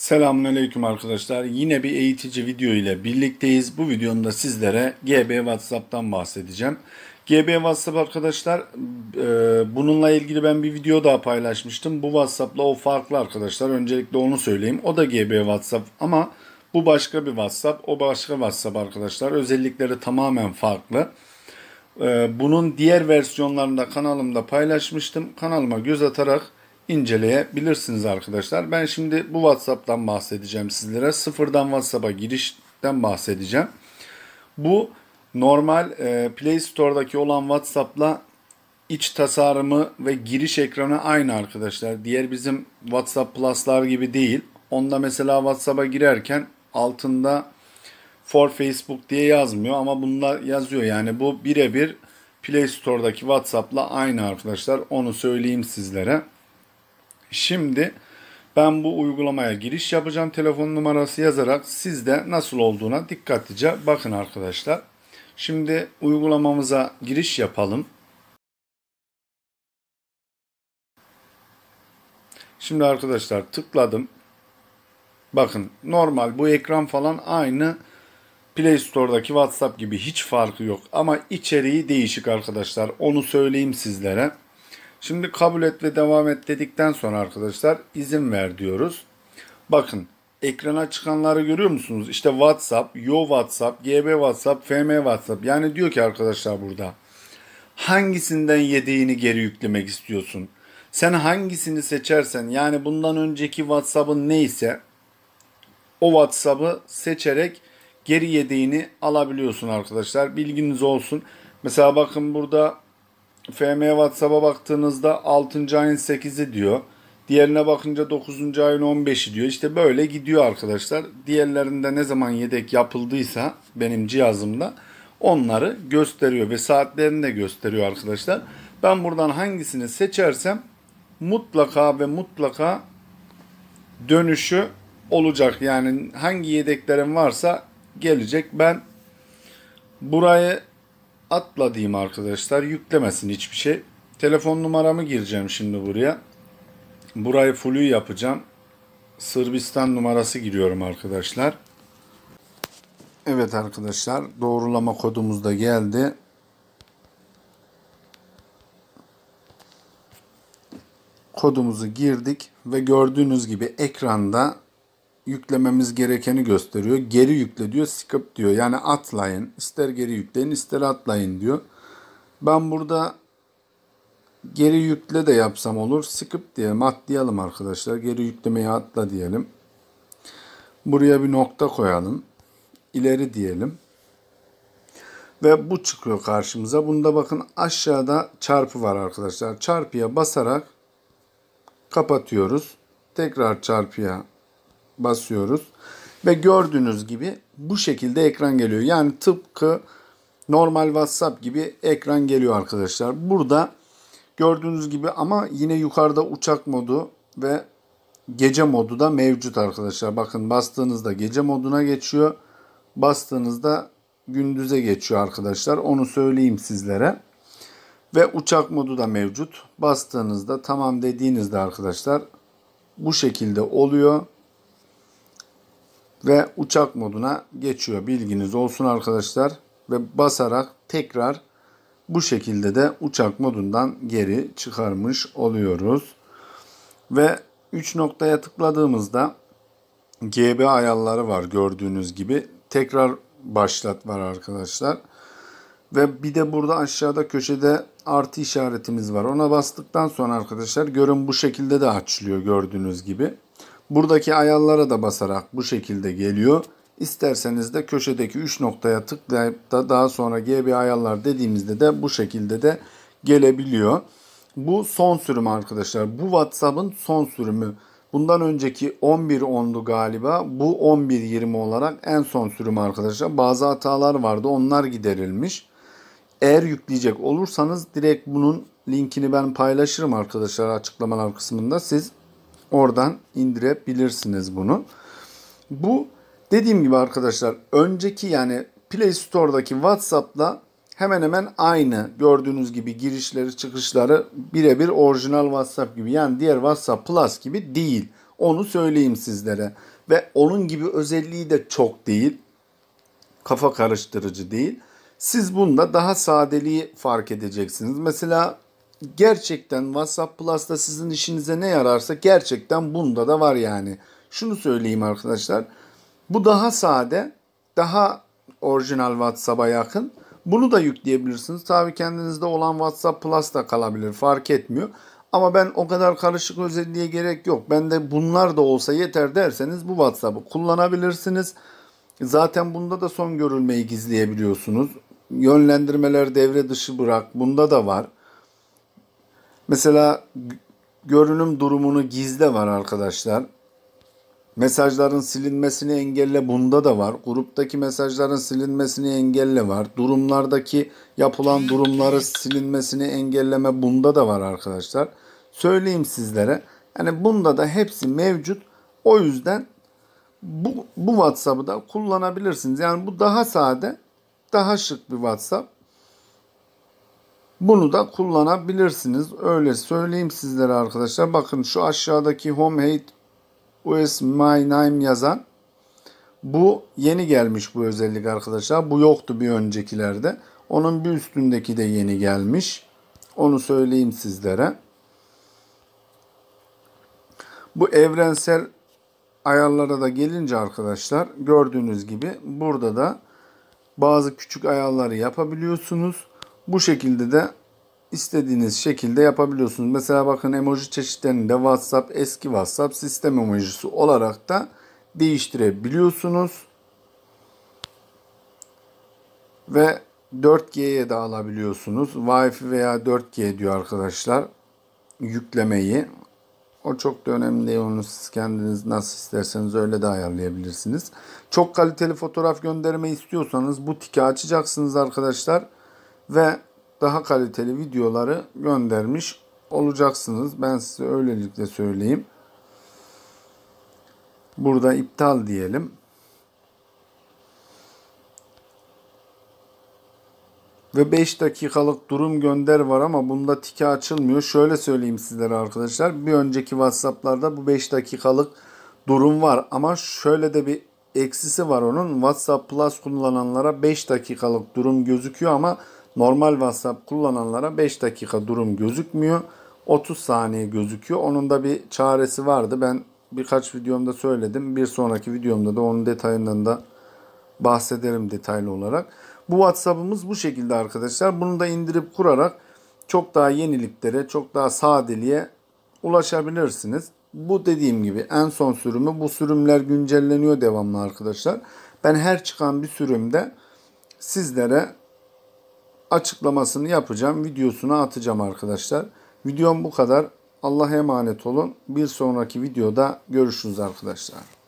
Selamünaleyküm arkadaşlar. Yine bir eğitici video ile birlikteyiz. Bu videomda sizlere GB WhatsApp'tan bahsedeceğim. GB WhatsApp arkadaşlar e, bununla ilgili ben bir video daha paylaşmıştım. Bu WhatsApp'la o farklı arkadaşlar. Öncelikle onu söyleyeyim. O da GB WhatsApp ama bu başka bir WhatsApp. O başka WhatsApp arkadaşlar. Özellikleri tamamen farklı. E, bunun diğer versiyonlarında kanalımda paylaşmıştım. Kanalıma göz atarak inceleyebilirsiniz arkadaşlar. Ben şimdi bu WhatsApp'tan bahsedeceğim sizlere. Sıfırdan WhatsApp'a girişten bahsedeceğim. Bu normal e, Play Store'daki olan WhatsApp'la iç tasarımı ve giriş ekranı aynı arkadaşlar. Diğer bizim WhatsApp Plus'lar gibi değil. Onda mesela WhatsApp'a girerken altında for Facebook diye yazmıyor ama bunlar yazıyor. Yani bu birebir Play Store'daki WhatsApp'la aynı arkadaşlar. Onu söyleyeyim sizlere. Şimdi ben bu uygulamaya giriş yapacağım. Telefon numarası yazarak sizde nasıl olduğuna dikkatlice bakın arkadaşlar. Şimdi uygulamamıza giriş yapalım. Şimdi arkadaşlar tıkladım. Bakın normal bu ekran falan aynı Play Store'daki WhatsApp gibi hiç farkı yok. Ama içeriği değişik arkadaşlar. Onu söyleyeyim sizlere. Şimdi kabul et ve devam et dedikten sonra arkadaşlar izin ver diyoruz. Bakın ekrana çıkanları görüyor musunuz? İşte WhatsApp, Yo WhatsApp, GB WhatsApp, FM WhatsApp. Yani diyor ki arkadaşlar burada hangisinden yedeğini geri yüklemek istiyorsun? Sen hangisini seçersen yani bundan önceki WhatsApp'ın neyse o WhatsApp'ı seçerek geri yedeğini alabiliyorsun arkadaşlar. Bilginiz olsun. Mesela bakın burada FM WhatsApp'a baktığınızda 6. ayın 8'i diyor. Diğerine bakınca 9. ayın 15'i diyor. İşte böyle gidiyor arkadaşlar. Diğerlerinde ne zaman yedek yapıldıysa benim cihazımda onları gösteriyor ve saatlerini de gösteriyor arkadaşlar. Ben buradan hangisini seçersem mutlaka ve mutlaka dönüşü olacak. Yani hangi yedeklerim varsa gelecek. Ben burayı atla diyeyim arkadaşlar. Yüklemesin hiçbir şey. Telefon numaramı gireceğim şimdi buraya. Burayı flu yapacağım. Sırbistan numarası giriyorum arkadaşlar. Evet arkadaşlar doğrulama kodumuz da geldi. Kodumuzu girdik ve gördüğünüz gibi ekranda yüklememiz gerekeni gösteriyor. Geri yükle diyor, skip diyor. Yani atlayın, ister geri yükleyin, ister atlayın diyor. Ben burada geri yükle de yapsam olur. Skip diyelim, atlayalım arkadaşlar. Geri yüklemeyi atla diyelim. Buraya bir nokta koyalım. İleri diyelim. Ve bu çıkıyor karşımıza. Bunda bakın aşağıda çarpı var arkadaşlar. Çarpıya basarak kapatıyoruz. Tekrar çarpıya basıyoruz. Ve gördüğünüz gibi bu şekilde ekran geliyor. Yani tıpkı normal WhatsApp gibi ekran geliyor arkadaşlar. Burada gördüğünüz gibi ama yine yukarıda uçak modu ve gece modu da mevcut arkadaşlar. Bakın bastığınızda gece moduna geçiyor. Bastığınızda gündüze geçiyor arkadaşlar. Onu söyleyeyim sizlere. Ve uçak modu da mevcut. Bastığınızda tamam dediğinizde arkadaşlar bu şekilde oluyor ve uçak moduna geçiyor. Bilginiz olsun arkadaşlar ve basarak tekrar bu şekilde de uçak modundan geri çıkarmış oluyoruz. Ve 3 noktaya tıkladığımızda GB ayarları var gördüğünüz gibi. Tekrar başlat var arkadaşlar. Ve bir de burada aşağıda köşede artı işaretimiz var. Ona bastıktan sonra arkadaşlar görün bu şekilde de açılıyor gördüğünüz gibi. Buradaki ayarlara da basarak bu şekilde geliyor. İsterseniz de köşedeki 3 noktaya tıklayıp da daha sonra GB ayarlar dediğimizde de bu şekilde de gelebiliyor. Bu son sürüm arkadaşlar. Bu WhatsApp'ın son sürümü. Bundan önceki 11.10'du galiba. Bu 11.20 olarak en son sürüm arkadaşlar. Bazı hatalar vardı. Onlar giderilmiş. Eğer yükleyecek olursanız direkt bunun linkini ben paylaşırım arkadaşlar açıklamalar kısmında. Siz Oradan indirebilirsiniz bunu. Bu dediğim gibi arkadaşlar önceki yani Play Store'daki WhatsApp'la hemen hemen aynı. Gördüğünüz gibi girişleri çıkışları birebir orijinal WhatsApp gibi. Yani diğer WhatsApp Plus gibi değil. Onu söyleyeyim sizlere. Ve onun gibi özelliği de çok değil. Kafa karıştırıcı değil. Siz bunda daha sadeliği fark edeceksiniz. Mesela gerçekten WhatsApp Plus'ta sizin işinize ne yararsa gerçekten bunda da var yani. Şunu söyleyeyim arkadaşlar. Bu daha sade, daha orijinal WhatsApp'a yakın. Bunu da yükleyebilirsiniz. Tabii kendinizde olan WhatsApp Plus da kalabilir. Fark etmiyor. Ama ben o kadar karışık özelliğe gerek yok. Ben de bunlar da olsa yeter derseniz bu WhatsApp'ı kullanabilirsiniz. Zaten bunda da son görülmeyi gizleyebiliyorsunuz. Yönlendirmeler devre dışı bırak. Bunda da var. Mesela görünüm durumunu gizle var arkadaşlar. Mesajların silinmesini engelle bunda da var. Gruptaki mesajların silinmesini engelle var. Durumlardaki yapılan durumları silinmesini engelleme bunda da var arkadaşlar. Söyleyeyim sizlere. Yani bunda da hepsi mevcut. O yüzden bu, bu WhatsApp'ı da kullanabilirsiniz. Yani bu daha sade, daha şık bir WhatsApp. Bunu da kullanabilirsiniz. Öyle söyleyeyim sizlere arkadaşlar. Bakın şu aşağıdaki Homehate US My Name yazan bu yeni gelmiş bu özellik arkadaşlar. Bu yoktu bir öncekilerde. Onun bir üstündeki de yeni gelmiş. Onu söyleyeyim sizlere. Bu evrensel ayarlara da gelince arkadaşlar gördüğünüz gibi burada da bazı küçük ayarları yapabiliyorsunuz. Bu şekilde de istediğiniz şekilde yapabiliyorsunuz. Mesela bakın emoji çeşitlerini de WhatsApp eski WhatsApp sistem emojisi olarak da değiştirebiliyorsunuz. Ve 4G'ye de alabiliyorsunuz. Wi-Fi veya 4G diyor arkadaşlar. Yüklemeyi. O çok da önemli değil. Onu siz kendiniz nasıl isterseniz öyle de ayarlayabilirsiniz. Çok kaliteli fotoğraf gönderme istiyorsanız bu tiki açacaksınız arkadaşlar. Arkadaşlar ve daha kaliteli videoları göndermiş olacaksınız. Ben size öylelikle söyleyeyim. Burada iptal diyelim. Ve 5 dakikalık durum gönder var ama bunda tike açılmıyor. Şöyle söyleyeyim sizlere arkadaşlar. Bir önceki WhatsApp'larda bu 5 dakikalık durum var ama şöyle de bir eksisi var onun. WhatsApp Plus kullananlara 5 dakikalık durum gözüküyor ama Normal WhatsApp kullananlara 5 dakika durum gözükmüyor. 30 saniye gözüküyor. Onun da bir çaresi vardı. Ben birkaç videomda söyledim. Bir sonraki videomda da onun detayından da bahsederim detaylı olarak. Bu WhatsApp'ımız bu şekilde arkadaşlar. Bunu da indirip kurarak çok daha yeniliklere, çok daha sadeliğe ulaşabilirsiniz. Bu dediğim gibi en son sürümü. Bu sürümler güncelleniyor devamlı arkadaşlar. Ben her çıkan bir sürümde sizlere açıklamasını yapacağım. Videosuna atacağım arkadaşlar. Videom bu kadar. Allah'a emanet olun. Bir sonraki videoda görüşürüz arkadaşlar.